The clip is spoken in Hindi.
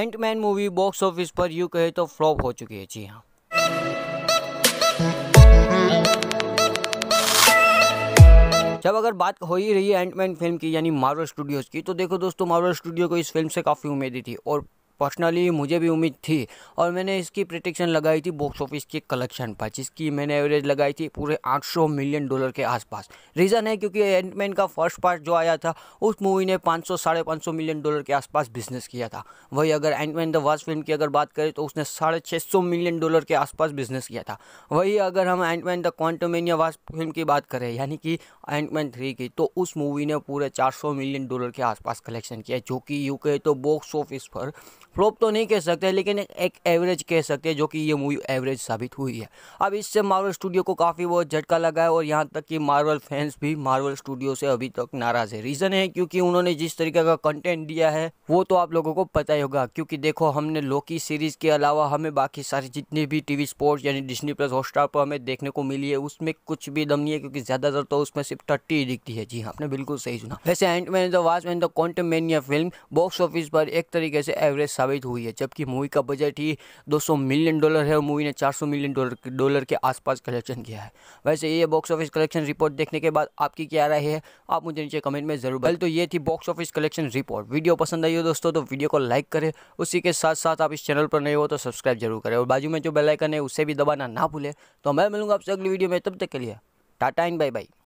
एंटमैन मूवी बॉक्स ऑफिस पर यूँ कहे तो फ्लॉप हो चुकी है जी हाँ जब अगर बात हो ही रही है एंटमैन फिल्म की यानी मार्वल स्टूडियोज़ की तो देखो दोस्तों मार्वल स्टूडियो को इस फिल्म से काफ़ी उम्मीदें थी और पर्सनली मुझे भी उम्मीद थी और मैंने इसकी प्रिटिक्शन लगाई थी बॉक्स ऑफिस के कलेक्शन पर जिसकी मैंने एवरेज लगाई थी पूरे 800 मिलियन डॉलर के आसपास रीज़न है क्योंकि एंटमैन का फर्स्ट पार्ट जो आया था उस मूवी ने 500 साढ़े पाँच मिलियन डॉलर के आसपास बिजनेस किया था वही अगर एंटमैन द वर्स्ट फिल्म की अगर बात करें तो उसने साढ़े छः मिलियन डॉलर के आसपास बिजनेस किया था वही अगर हम एंटमैन द क्वांटोमेनिया वास्ट फिल्म की बात करें यानी कि एंटमैन थ्री की तो उस मूवी ने पूरे चार मिलियन डॉलर के आसपास कलेक्शन किया जो कि यूके तो बॉक्स ऑफिस पर फ्लॉप तो नहीं कह सकते लेकिन एक एवरेज कह सकते हैं जो कि ये मूवी एवरेज साबित हुई है अब इससे मार्वल स्टूडियो को काफ़ी बहुत झटका लगा है और यहाँ तक कि मार्वल फैंस भी मार्वल स्टूडियो से अभी तक नाराज़ है रीज़न है क्योंकि उन्होंने जिस तरीके का कंटेंट दिया है वो तो आप लोगों को पता ही होगा क्योंकि देखो हमने लोकी सीरीज़ के अलावा हमें बाकी सारी जितनी भी टीवी स्पोर्ट्स यानी डिस्नी प्लस हॉटस्टार पर हमें देखने को मिली है उसमें कुछ भी दम नहीं है क्योंकि ज़्यादातर तो उसमें सिर्फ टट्टी दिखती है जी हाँ, आपने बिल्कुल सही सुना वैसे ant man the wasp man the quantumania film box office पर एक तरीके से एवरेज साबित हुई है जबकि मूवी का बजट ही 200 मिलियन डॉलर है और मूवी ने 400 मिलियन डॉलर डॉलर के आसपास कलेक्शन किया है वैसे ये बॉक्स ऑफिस कलेक्शन रिपोर्ट देखने के बाद आपकी क्या राय है आप मुझे नीचे कमेंट में जरूर बल तो ये थी box office collection report video पसंद आई हो दोस्तों तो वीडियो को लाइक करें उसी के साथ साथ आप इस चैनल पर नए हो तो सब्सक्राइब जरूर करें और बाजू में जो बेलाइकन है उसे भी दबाना ना भूलें तो मैं मिलूंगा आपसे अगली वीडियो में तब तक के लिए टाटा एंड बाय बाय